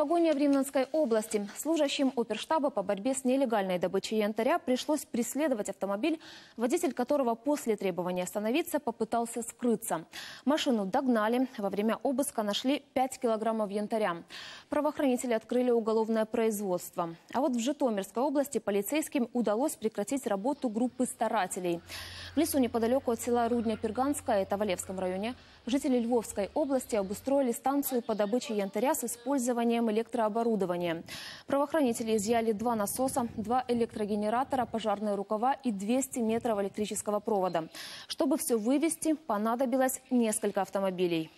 Погоня в Римненской области. Служащим оперштаба по борьбе с нелегальной добычей янтаря пришлось преследовать автомобиль, водитель которого после требования остановиться попытался скрыться. Машину догнали. Во время обыска нашли 5 килограммов янтаря. Правоохранители открыли уголовное производство. А вот в Житомирской области полицейским удалось прекратить работу группы старателей. В лесу неподалеку от села Рудня-Перганская, это в Олевском районе, жители Львовской области обустроили станцию по добыче янтаря с использованием ремонтом электрооборудования. Правоохранители изъяли два насоса, два электрогенератора, пожарные рукава и 200 метров электрического провода. Чтобы все вывести, понадобилось несколько автомобилей.